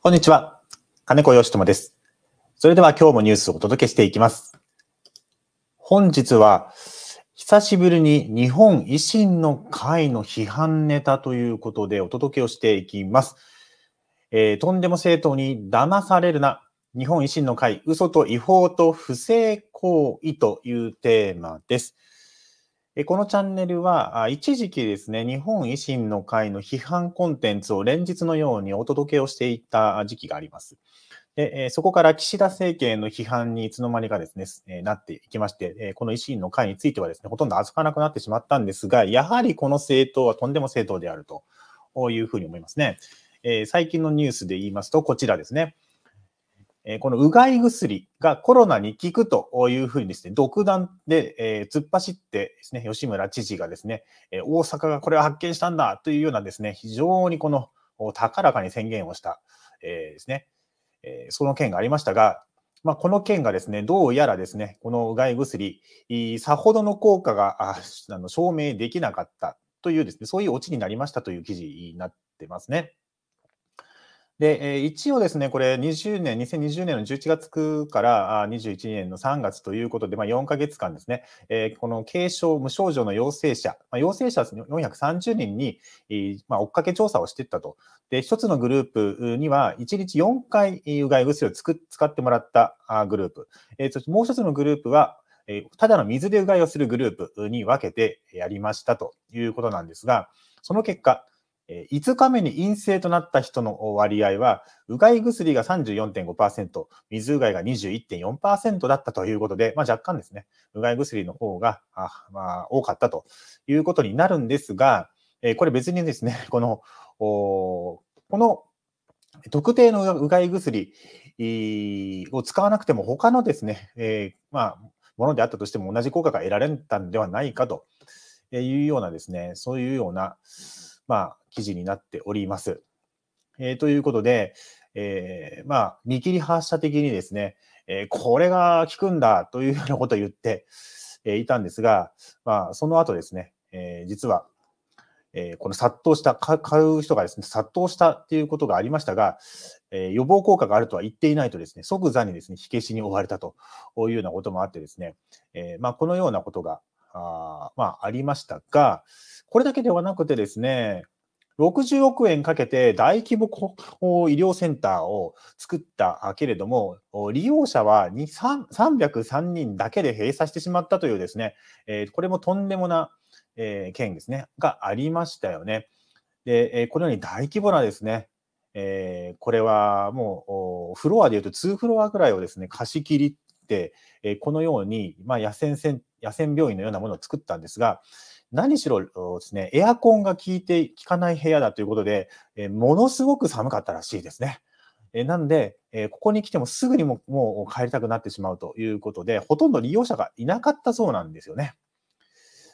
こんにちは。金子義友です。それでは今日もニュースをお届けしていきます。本日は、久しぶりに日本維新の会の批判ネタということでお届けをしていきます。えー、とんでも政党に騙されるな。日本維新の会、嘘と違法と不正行為というテーマです。このチャンネルは、一時期ですね、日本維新の会の批判コンテンツを連日のようにお届けをしていた時期があります。でそこから岸田政権の批判にいつの間にかですね、なっていきまして、この維新の会についてはですね、ほとんど預かなくなってしまったんですが、やはりこの政党はとんでも政党であるというふうに思いますね。最近のニュースで言いますと、こちらですね。えこのうがい薬がコロナに効くというふうにですね、独断で、え突っ走ってですね、吉村知事がですね、え大阪がこれを発見したんだというようなですね、非常にこの高らかに宣言をした、えですね、えその件がありましたが、まあ、この件がですね、どうやらですね、このうがい薬、さほどの効果があの証明できなかったというですね、そういうオチになりましたという記事になってますね。で、一応ですね、これ20年、2020年の11月から21年の3月ということで、まあ、4ヶ月間ですね、えー、この軽症、無症状の陽性者、まあ、陽性者430人に、まあ、追っかけ調査をしていったと。で、一つのグループには、1日4回うがい薬をつく使ってもらったグループ、えー、そしてもう一つのグループは、ただの水でうがいをするグループに分けてやりましたということなんですが、その結果、5日目に陰性となった人の割合は、うがい薬が34.5%、水うがいが21.4%だったということで、まあ、若干ですね、うがい薬の方がまあ、多かったということになるんですが、えこれ別にですね、この、この特定のうがい薬を使わなくても、他のですね、えまあ、ものであったとしても同じ効果が得られたんではないかというようなですね、そういうような、まあ、記事になっております。えー、ということで、えー、まあ、見切り発射的にですね、えー、これが効くんだというようなことを言って、えいたんですが、まあ、その後ですね、え実は、えこの殺到した、買う人がですね、殺到したっていうことがありましたが、え予防効果があるとは言っていないとですね、即座にですね、火消しに追われたというようなこともあってですね、えまあ、このようなことが、あまあ、ありましたが、これだけではなくてですね、60億円かけて大規模医療センターを作ったけれども、利用者は303人だけで閉鎖してしまったというですね、これもとんでもな、件ですね、がありましたよね。で、このように大規模なですね、これはもうフロアでいうと2フロアぐらいをですね、貸し切りって、このように、野戦野戦病院のようなものを作ったんですが、何しろですね、エアコンが効いて、効かない部屋だということで、えものすごく寒かったらしいですね。えなんで、えここに来てもすぐにももう帰りたくなってしまうということで、ほとんど利用者がいなかったそうなんですよね。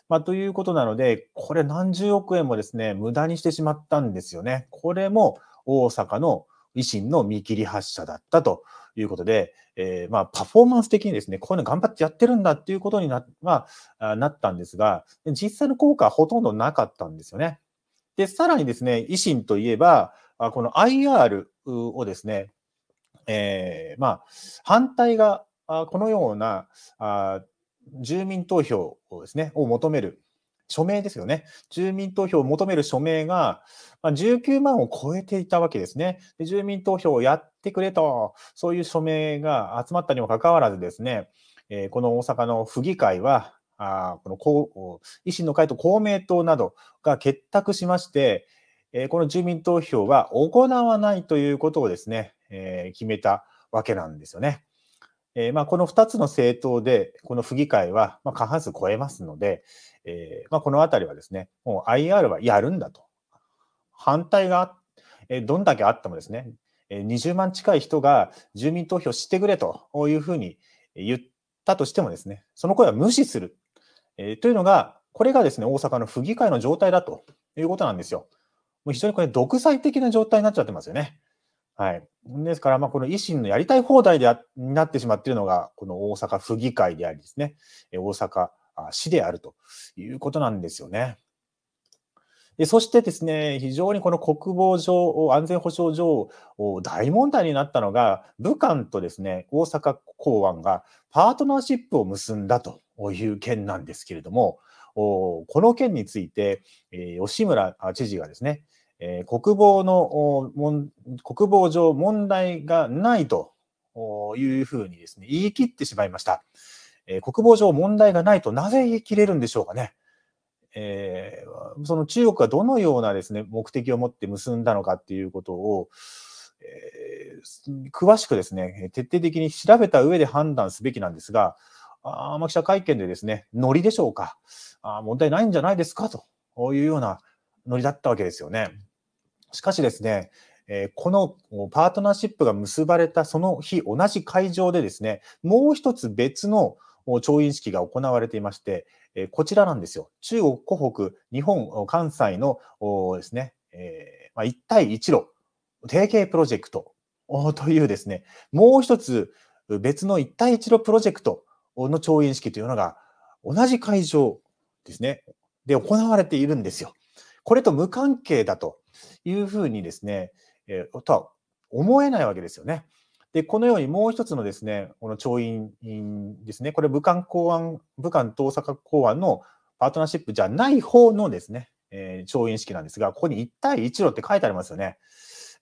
まあ、ということなので、これ何十億円もですね、無駄にしてしまったんですよね。これも大阪の維新の見切り発車だったということで、えー、まあ、パフォーマンス的にですね、こういうの頑張ってやってるんだっていうことにな,、まあ、なったんですが、実際の効果はほとんどなかったんですよね。で、さらにですね、維新といえば、この IR をですね、えー、まあ、反対が、このような、あ住民投票をですね、を求める署名ですよね。住民投票を求める署名が19万を超えていたわけですね。で住民投票をやってくれと、そういう署名が集まったにもかかわらずですね、えー、この大阪の府議会は、あこのこう維新の会と公明党などが結託しまして、えー、この住民投票は行わないということをですね、えー、決めたわけなんですよね。えー、まあ、この2つの政党で、この府議会はま過半数超えますので、えー、まあ、このりはですね、もう IR はやるんだと。反対が、えどんだけあってもですね、20万近い人が住民投票してくれというふうに言ったとしてもですね、その声は無視する。えというのが、これがですね、大阪の府議会の状態だということなんですよ。もう非常にこれ、独裁的な状態になっちゃってますよね。はい、ですから、まあ、この維新のやりたい放題でになってしまっているのが、この大阪府議会でありですね、大阪市であるということなんですよね。でそしてですね、非常にこの国防上、安全保障上、大問題になったのが、武漢とですね、大阪港湾がパートナーシップを結んだという件なんですけれども、この件について、吉村知事がですね、え国防の国防上問題がないというふうにですね、言い切ってしまいました。え国防上問題がないとなぜ言い切れるんでしょうかね。えー、その中国がどのようなですね、目的を持って結んだのかっていうことを、えー、詳しくですね、徹底的に調べた上で判断すべきなんですが、あ記者会見でですね、ノリでしょうかあ、問題ないんじゃないですかというようなノリだったわけですよね。しかしですね、えこのパートナーシップが結ばれたその日、同じ会場でですね、もう一つ別の調印式が行われていまして、えこちらなんですよ。中国、湖北、日本、関西のですね、えま1対1路、提携プロジェクトというですね、もう一つ別の1対1路プロジェクトの調印式というのが同じ会場ですね、で行われているんですよ。これと無関係だというふうにですね、えー、とは思えないわけですよね。で、このようにもう一つのですね、この調印ですね、これ武漢公安、武漢と大阪公安のパートナーシップじゃない方のですね、えー、調印式なんですが、ここに1対1路って書いてありますよね。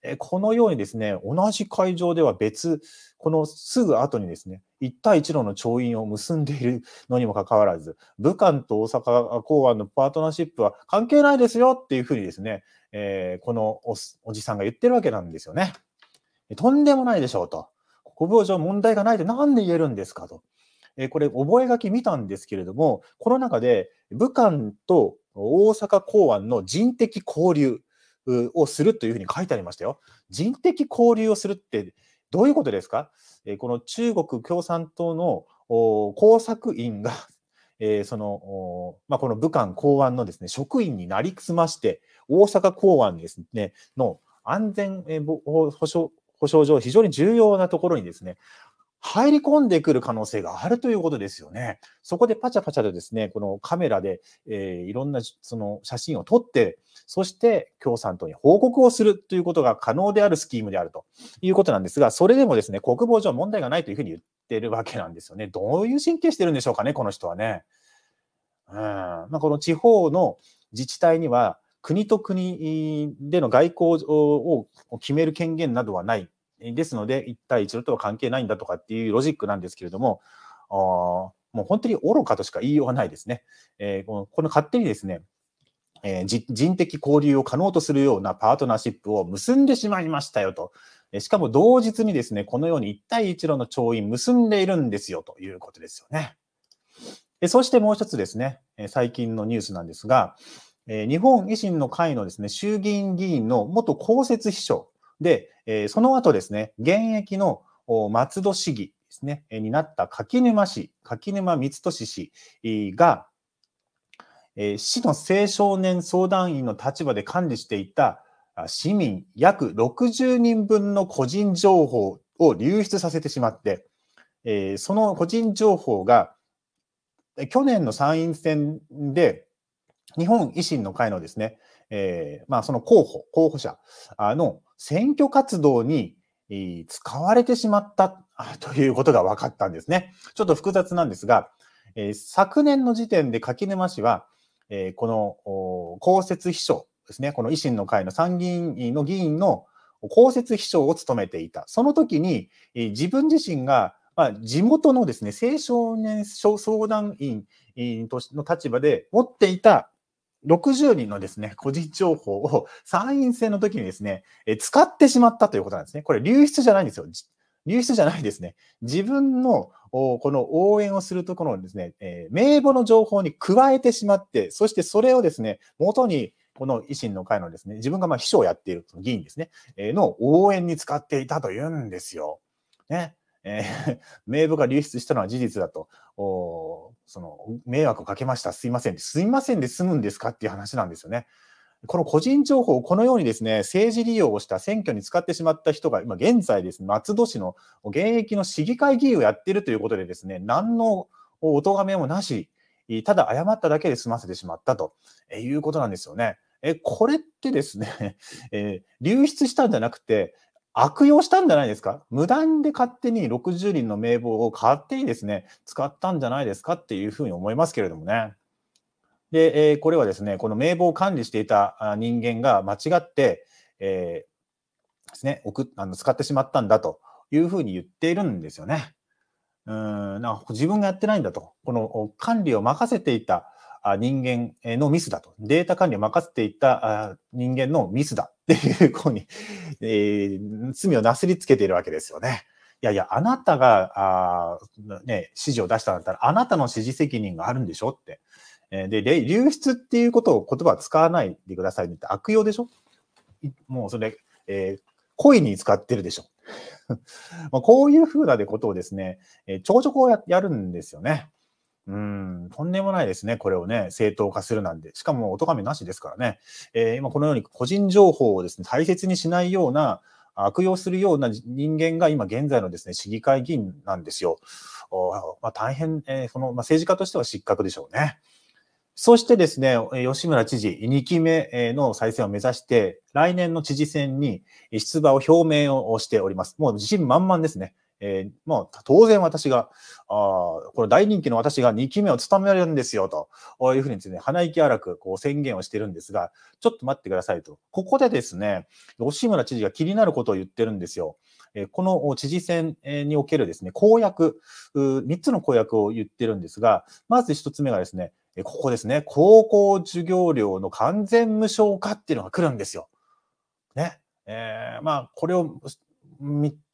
えー、このようにですね、同じ会場では別、このすぐ後にですね、1対1路の調印を結んでいるのにもかかわらず、武漢と大阪公安のパートナーシップは関係ないですよっていうふうにですね、えー、このおじさんが言ってるわけなんですよね。とんでもないでしょうと。国防上問題がないと何で言えるんですかと。えー、これ、覚書見たんですけれども、この中で武漢と大阪港湾の人的交流をするというふうに書いてありましたよ。人的交流をするってどういうことですか、えー、この中国共産党の工作員がえー、その、まあ、この武漢公安のですね、職員になりすまして、大阪港湾ですね、の安全保障保障上非常に重要なところにですね、入り込んでくる可能性があるということですよね。そこでパチャパチャとですね、このカメラで、えー、いろんなその写真を撮って、そして共産党に報告をするということが可能であるスキームであるということなんですが、それでもですね、国防上問題がないというふうに言ってるわけなんですよね。どういう神経してるんでしょうかね、この人はね。うんまあ、この地方の自治体には、国と国での外交を決める権限などはない。ですので、一対一路とは関係ないんだとかっていうロジックなんですけれども、もう本当に愚かとしか言いようがないですね。えー、この勝手にですね、えー、人的交流を可能とするようなパートナーシップを結んでしまいましたよと。しかも同日にですね、このように一対一路の調印結んでいるんですよということですよね。そしてもう一つですね、最近のニュースなんですが、えー、日本維新の会のですね、衆議院議員の元公設秘書で、えー、その後ですね、現役の松戸市議ですね、えー、になった柿沼市、柿沼光俊氏が、えー、市の青少年相談員の立場で管理していた市民約60人分の個人情報を流出させてしまって、えー、その個人情報が去年の参院選で日本維新の会のですね、えー、まあ、その候補、候補者の選挙活動に使われてしまったということが分かったんですね。ちょっと複雑なんですが、えー、昨年の時点で柿沼氏は、えー、この公設秘書ですね、この維新の会の参議院の議員の公設秘書を務めていた。その時に、え自分自身が、まあ、地元のですね、青少年相談員の立場で持っていた60人のですね、個人情報を参院選の時にですね、え使ってしまったということなんですね。これ流出じゃないんですよ。流出じゃないですね。自分のこの応援をするところのですね、え名簿の情報に加えてしまって、そしてそれをですね、元にこの維新の会のですね、自分がま秘書をやっている議員ですね、えの応援に使っていたというんですよ。ね。えー、名簿が流出したのは事実だと。おその迷惑をかけました、すいません、すいませんで済むんですかっていう話なんですよね。この個人情報をこのようにですね、政治利用をした選挙に使ってしまった人が、今現在ですね、松戸市の現役の市議会議員をやっているということでですね、何のお咎めもなし、ただ謝っただけで済ませてしまったということなんですよね。え、これってですね、えー、流出したんじゃなくて、悪用したんじゃないですか無断で勝手に60人の名簿を勝手にですね、使ったんじゃないですかっていうふうに思いますけれどもね。で、えー、これはですね、この名簿を管理していた人間が間違って、えー、ですね、送あの使ってしまったんだというふうに言っているんですよね。うん、なんか自分がやってないんだと。この管理を任せていた人間のミスだと、データ管理を任せていた人間のミスだっていう子に、えー、罪をなすりつけているわけですよね。いやいや、あなたが、あね、指示を出したんだったら、あなたの指示責任があるんでしょって。で、流出っていうことを言葉を使わないでくださいって悪用でしょもうそれ、えー、故意に使ってるでしょ。まこういうふうなことをですね、えー、朝食をやるんですよね。うん、とんでもないですね、これをね、正当化するなんて。しかも、お咎めなしですからね。えー、今、このように個人情報をですね、大切にしないような、悪用するような人間が今現在のですね、市議会議員なんですよ。まあ、大変、えー、その、まあ、政治家としては失格でしょうね。そしてですね、吉村知事、2期目の再選を目指して、来年の知事選に出馬を表明をしております。もう自信満々ですね。えー、まあ、当然私が、あこの大人気の私が2期目を務めるんですよ、というふうにですね、鼻息荒くこう宣言をしてるんですが、ちょっと待ってくださいと。ここでですね、吉村知事が気になることを言ってるんですよ。えー、この知事選におけるですね、公約、3つの公約を言ってるんですが、まず1つ目がですね、ここですね、高校授業料の完全無償化っていうのが来るんですよ。ね。えー、まあ、これを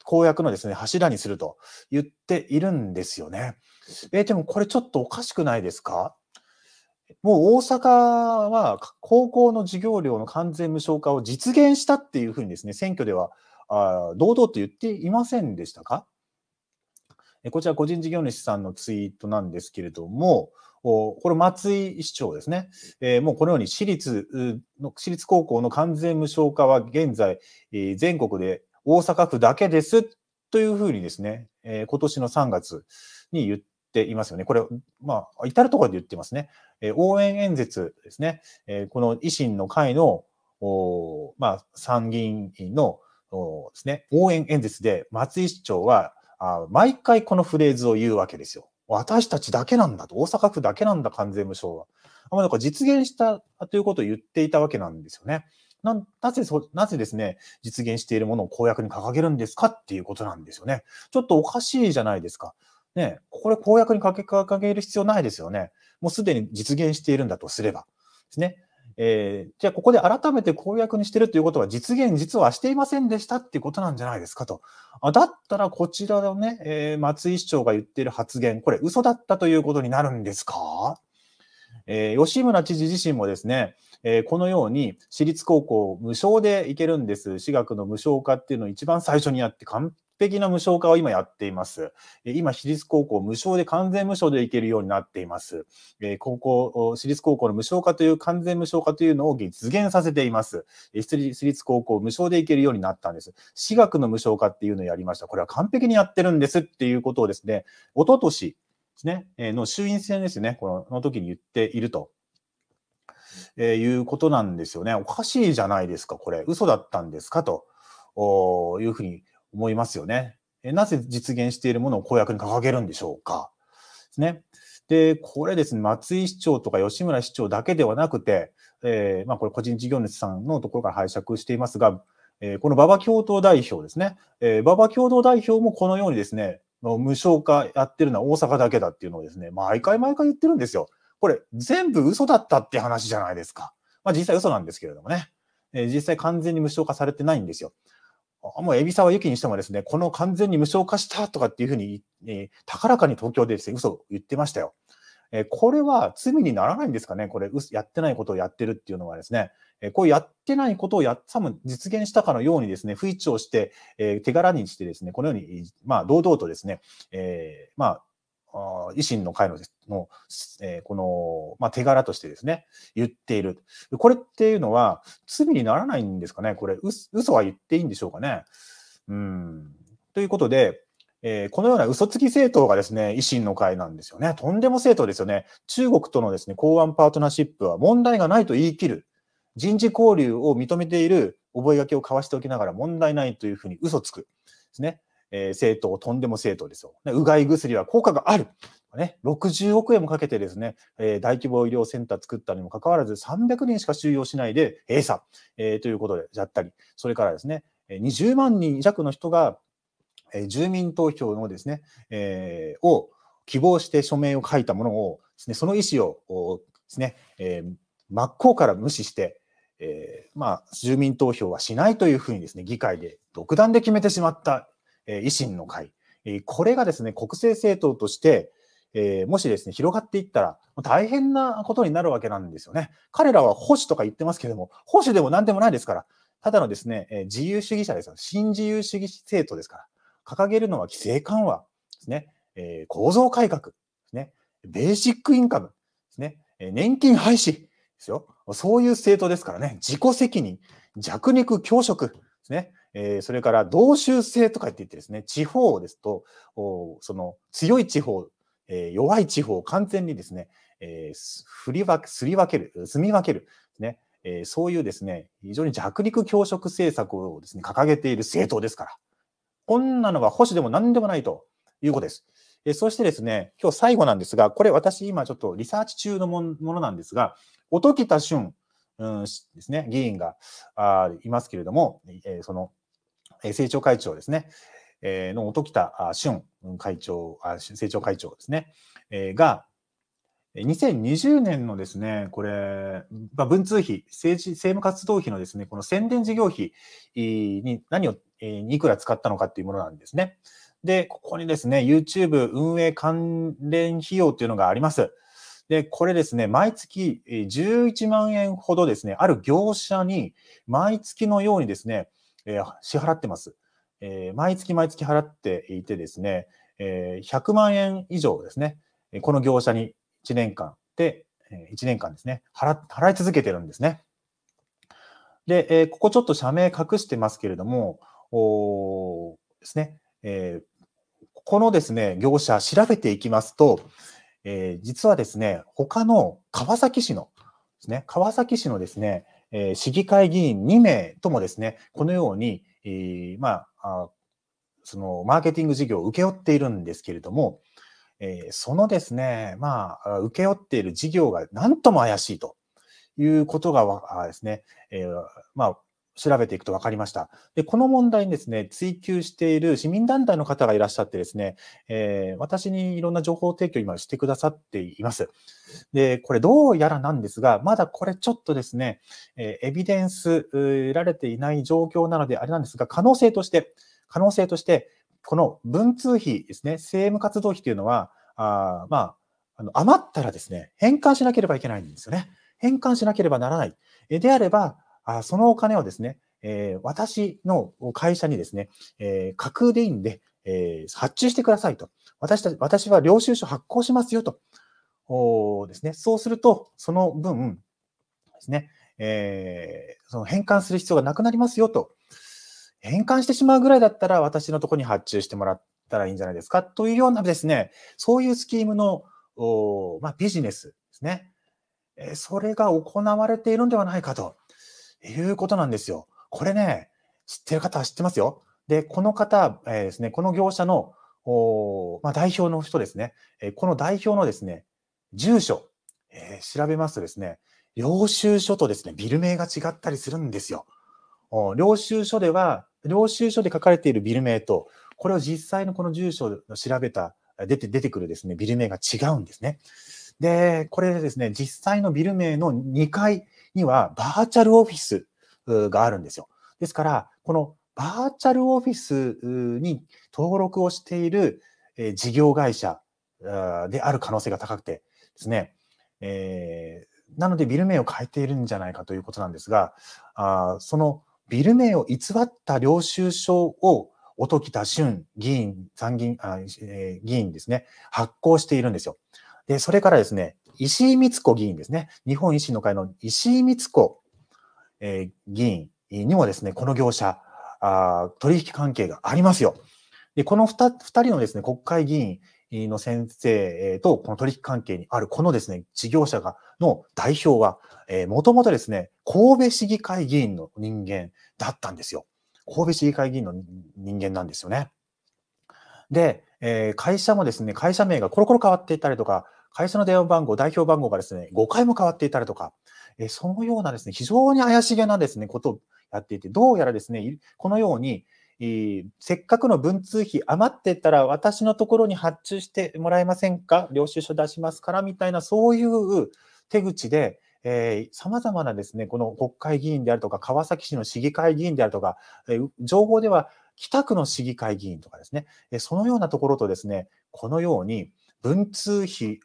公約のですね、柱にすると言っているんですよね。えー、でもこれちょっとおかしくないですかもう大阪は高校の授業料の完全無償化を実現したっていうふうにですね、選挙ではあ堂々と言っていませんでしたかこちら個人事業主さんのツイートなんですけれども、おこれ松井市長ですね、えー、もうこのように私立の私立高校の完全無償化は現在、え全国で大阪府だけですというふうにですね、えー、今年の3月に言っていますよね。これ、まあ、至るところで言ってますね。えー、応援演説ですね。えー、この維新の会の、おまあ、参議院のおですね、応援演説で松井市長はあ毎回このフレーズを言うわけですよ。私たちだけなんだと、大阪府だけなんだ、関税無償は。まあ、なんか実現したということを言っていたわけなんですよね。ななぜそ、なぜですね、実現しているものを公約に掲げるんですかっていうことなんですよね。ちょっとおかしいじゃないですか。ね、これ公約に掲げる必要ないですよね。もうすでに実現しているんだとすれば。ですね。えー、じゃあ、ここで改めて公約にしてるということは、実現、実はしていませんでしたっていうことなんじゃないですかと。あだったら、こちらのね、えー、松井市長が言ってる発言、これ、嘘だったということになるんですか、えー、吉村知事自身もですね、えー、このように私立高校無償で行けるんです。私学の無償化っていうのを一番最初にやって完璧な無償化を今やっています。今、私立高校無償で完全無償で行けるようになっています。高校、私立高校の無償化という完全無償化というのを実現させています。私立高校無償で行けるようになったんです。私学の無償化っていうのをやりました。これは完璧にやってるんですっていうことをですね、おととし、ね、の衆院選ですね、この時に言っているとえー、いうことなんですよね。おかしいじゃないですか、これ。嘘だったんですかというふうに思いますよね。なぜ実現しているものを公約に掲げるんでしょうか。ですね。で、これですね、松井市長とか吉村市長だけではなくて、えー、まあ、これ個人事業主さんのところから拝借していますが、えー、この馬場共同代表ですね、えー、馬場共同代表もこのようにですね、無償化やってるのは大阪だけだっていうのをですね、毎回毎回言ってるんですよ。これ全部嘘だったって話じゃないですか。まあ実際嘘なんですけれどもね。えー、実際完全に無償化されてないんですよ。もう海老沢由紀にしてもですね、この完全に無償化したとかっていうふうに、えー、高らかに東京でですね、嘘を言ってましたよ。えー、これは罪にならないんですかねこれ、やってないことをやってるっていうのはですね、えこうやってないことをやっ、さ実現したかのようにですね、不一致をして、え手柄にしてですね、このように、まあ、堂々とですね、えまあ、維新の会のの、えー、この、まあ、手柄としてですね、言っている。これっていうのは、罪にならないんですかねこれ、嘘は言っていいんでしょうかねうん。ということで、えー、このような嘘つき政党がですね、維新の会なんですよね。とんでも政党ですよね。中国とのですね、公安パートナーシップは問題がないと言い切る。人事交流を認めている覚書を交わしておきながら問題ないというふうに嘘つく。ですね。えー、政党、とんでも政党ですよ。うがい薬は効果がある。ね、60億円もかけてですね、えー、大規模医療センター作ったにもかかわらず、300人しか収容しないで閉鎖、えー、ということでやったり、それからですね、20万人弱の人が、えー、住民投票のですね、えー、を希望して署名を書いたものをです、ね、その意思をですね、えー、真っ向から無視して、えーまあ、住民投票はしないというふうにですね、議会で独断で決めてしまったえ維新の会、えこれがですね、国政政党として、えもしですね、広がっていったら、大変なことになるわけなんですよね。彼らは保守とか言ってますけども、保守でも何でもないですから、ただのですね、え自由主義者ですよ。新自由主義政党ですから、掲げるのは規制緩和ですね、え構造改革ですね、ベーシックインカムですね、え年金廃止ですよ。そういう政党ですからね、自己責任、弱肉強食ですね、えー、それから同州制とかって言ってですね、地方ですと、その強い地方、えー、弱い地方を完全にですね、えー、振り分け、すり分ける、住み分ける、ね、えー、そういうですね、非常に弱肉強食政策をですね、掲げている政党ですから。こんなのは保守でも何でもないということです。えー、そしてですね、今日最後なんですが、これ私今ちょっとリサーチ中のものなんですが、音喜多俊、うん、ですね、議員があいますけれども、えー、その政調会長ですね、えの音喜多俊会長あ、政調会長ですね、えが、2020年のですね、これ、まあ、文通費、政治、政務活動費のですね、この宣伝事業費に何を、えいくら使ったのかっていうものなんですね。で、ここにですね、YouTube 運営関連費用というのがあります。で、これですね、毎月11万円ほどですね、ある業者に毎月のようにですね、えー、支払ってます。えー、毎月毎月払っていてですね、えー、100万円以上ですね、この業者に1年間で、1年間ですね、払払い続けてるんですね。で、えここちょっと社名隠してますけれども、おですね、えこのですね、業者調べていきますと、え実はですね、他の川崎市のですね、川崎市のですね、え市議会議員2名ともですね、このように、えまあ、そのマーケティング事業を請け負っているんですけれども、えそのですね、まあ、請け負っている事業が何とも怪しいということがですね、えまあ、調べていくと分かりました。で、この問題にですね、追求している市民団体の方がいらっしゃってですね、えー、私にいろんな情報提供今してくださっています。で、これどうやらなんですが、まだこれちょっとですね、えー、エビデンス得られていない状況なのであれなんですが、可能性として、可能性として、この文通費ですね、政務活動費というのは、あまあ、あの余ったらですね、返還しなければいけないんですよね。返還しなければならない。であれば、あそのお金をですね、えー、私の会社にですね、えー、架空でいいんで、えー、発注してくださいと。私た私は領収書発行しますよと。おですね、そうすると、その分ですね、えー、その返還する必要がなくなりますよと。返還してしまうぐらいだったら、私のところに発注してもらったらいいんじゃないですかというようなですね、そういうスキームのお、まあ、ビジネスですね、えー。それが行われているんではないかと。いうことなんですよ。これね、知ってる方は知ってますよ。で、この方、えー、ですね、この業者の、おまあ、代表の人ですね、えー、この代表のですね、住所、えー、調べますとですね、領収書とですね、ビル名が違ったりするんですよ。お領収書では、領収書で書かれているビル名と、これを実際のこの住所を調べた、出て出てくるですね、ビル名が違うんですね。で、これですね、実際のビル名の2階、にはバーチャルオフィスがあるんですよ。ですから、このバーチャルオフィスに登録をしている事業会社である可能性が高くてですね、えー、なのでビル名を変えているんじゃないかということなんですが、あそのビル名を偽った領収書を音喜多俊議員、参議院あ、えー、議員ですね、発行しているんですよ。で、それからですね、石井光子議員ですね。日本維新の会の石井光子、えー、議員にもですね、この業者、あ取引関係がありますよ。で、この二人のですね、国会議員の先生とこの取引関係にあるこのですね、事業者が、の代表は、えー、もともとですね、神戸市議会議員の人間だったんですよ。神戸市議会議員の人間なんですよね。で、えー、会社もですね、会社名がコロコロ変わっていたりとか、会社の電話番号、代表番号がですね、5回も変わっていたりとか、えそのようなですね、非常に怪しげなですね、ことをやっていて、どうやらですね、このように、えせっかくの文通費余ってたら私のところに発注してもらえませんか領収書出しますからみたいなそういう手口で、えー、様々なですね、この国会議員であるとか、川崎市の市議会議員であるとか、えー、情報では北区の市議会議員とかですね、えー、そのようなところとですね、このように文通費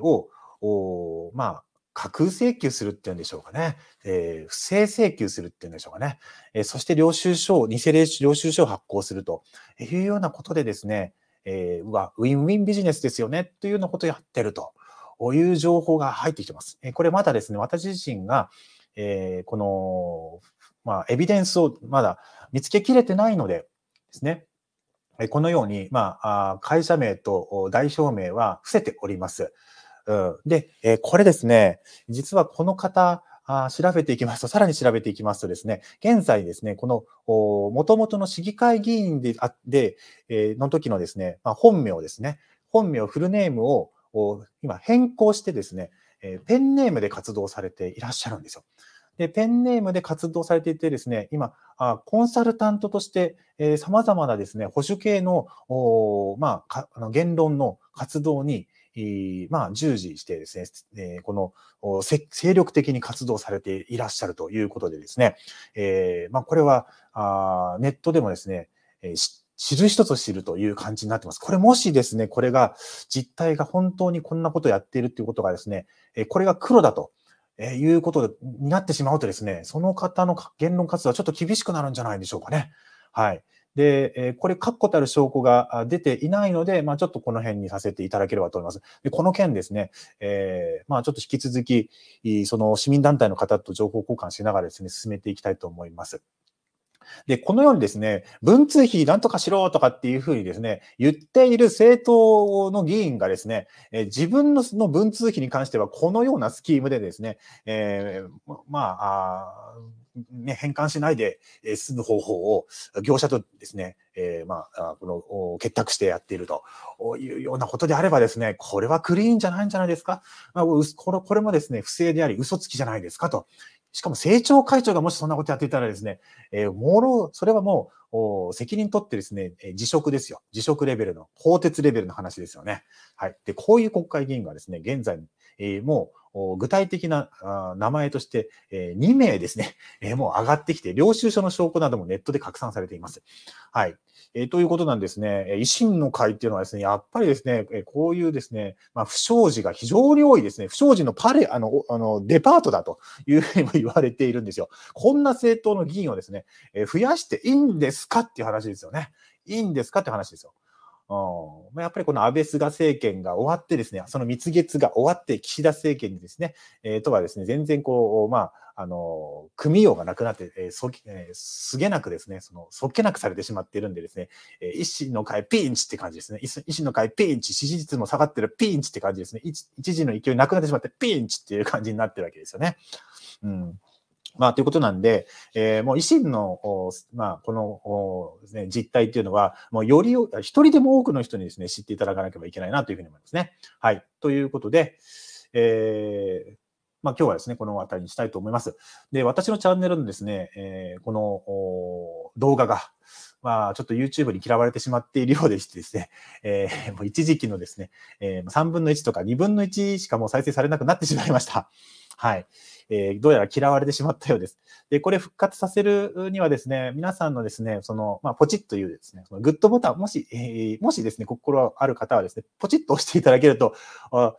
を、まあ、架空請求するっていうんでしょうかね。えー、不正請求するっていうんでしょうかね。えー、そして領収書、偽領収書を発行するというようなことでですね、えー、うわ、ウィンウィンビジネスですよね、というようなことをやってるという情報が入ってきてます。えこれまだですね、私自身が、えー、この、まあ、エビデンスをまだ見つけきれてないのでですね、このように、まあ、会社名と代表名は伏せております。で、これですね、実はこの方、調べていきますと、さらに調べていきますとですね、現在ですね、この、元々の市議会議員で、あで、えの時のですね、ま本名ですね、本名、フルネームを今変更してですね、ペンネームで活動されていらっしゃるんですよ。で、ペンネームで活動されていてですね、今、あコンサルタントとして、えー、様々なですね、保守系の、おまあ、か言論の活動に、まあ、従事してですね、えー、この精力的に活動されていらっしゃるということでですね、えー、まあ、これはあネットでもですね、えー知る人と知るという感じになってます。これもしですね、これが実態が本当にこんなことをやっているということがですね、これが黒だとえー、いうことになってしまうとですね、その方の言論活動はちょっと厳しくなるんじゃないでしょうかね。はい。で、えー、これ、確固たる証拠が出ていないので、まあ、ちょっとこの辺にさせていただければと思います。でこの件ですね、えー、まあ、ちょっと引き続き、その市民団体の方と情報交換しながらですね、進めていきたいと思います。で、このようにですね、文通費なんとかしろとかっていうふうにですね、言っている政党の議員がですね、え自分のの文通費に関してはこのようなスキームでですね、えー、まああね、返還しないで済む方法を業者とですね、えー、まあ、この結託してやっているというようなことであればですね、これはクリーンじゃないんじゃないですか。まあ、これこれもですね、不正であり、嘘つきじゃないですかとしかも政調会長がもしそんなことやっていたらですね、えー、もろ、それはもう、責任取ってですね、辞職ですよ。辞職レベルの、法鉄レベルの話ですよね。はい。で、こういう国会議員がですね、現在、えー、もう、具体的な名前として、え2名ですね、えもう上がってきて、領収書の証拠などもネットで拡散されています。はい。えということなんですね。維新の会っていうのはですね、やっぱりですね、えこういうですね、まあ、不祥事が非常に多いですね、不祥事のパレ、あの、あのデパートだというふうにも言われているんですよ。こんな政党の議員をですね、え増やしていいんですかっていう話ですよね。いいんですかって話ですよ。まやっぱりこの安倍菅政権が終わってですね、その蜜月が終わって岸田政権にですね、えー、とはですね、全然こう、まあ、あの、組みようがなくなって、えー、そえー、すげなくですね、その、そっけなくされてしまっているんでですね、えー、維新の会ピンチって感じですね。維新の会ピンチ、支持率も下がってるピンチって感じですね。一時の勢いなくなってしまってピンチっていう感じになってるわけですよね。うん。まあ、ということなんで、えー、もう維新の、まあ、この、ね、実態っていうのは、もうより、一人でも多くの人にですね、知っていただかなければいけないなというふうに思いますね。はい。ということで、えー、まあ、今日はですね、この辺りにしたいと思います。で、私のチャンネルのですね、えー、この動画が、まあ、ちょっと YouTube に嫌われてしまっているようでしてですね、えー、もう一時期のですね、えー、3分の1とか2分の1しかもう再生されなくなってしまいました。はい。えー、どうやら嫌われてしまったようです。で、これ復活させるにはですね、皆さんのですね、その、まあ、ポチッというですね、そのグッドボタン、もし、えー、もしですね、心ある方はですね、ポチッと押していただけると、あ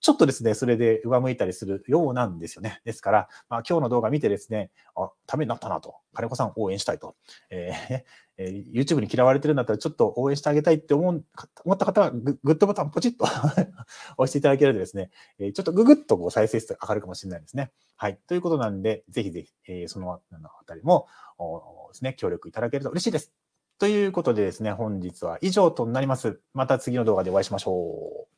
ちょっとですね、それで上向いたりするようなんですよね。ですから、まあ、今日の動画見てですね、あ、ためになったなと、金子さん応援したいと、えー、えー、YouTube に嫌われてるんだったらちょっと応援してあげたいって思う思った方はグ、グッドボタンポチッと 押していただけるとですね、えー、ちょっとググッとこう再生数が上がるかもしれないですね。はい。ということなんで、ぜひぜひ、えー、そのあたりもおですね、協力いただけると嬉しいです。ということでですね、本日は以上となります。また次の動画でお会いしましょう。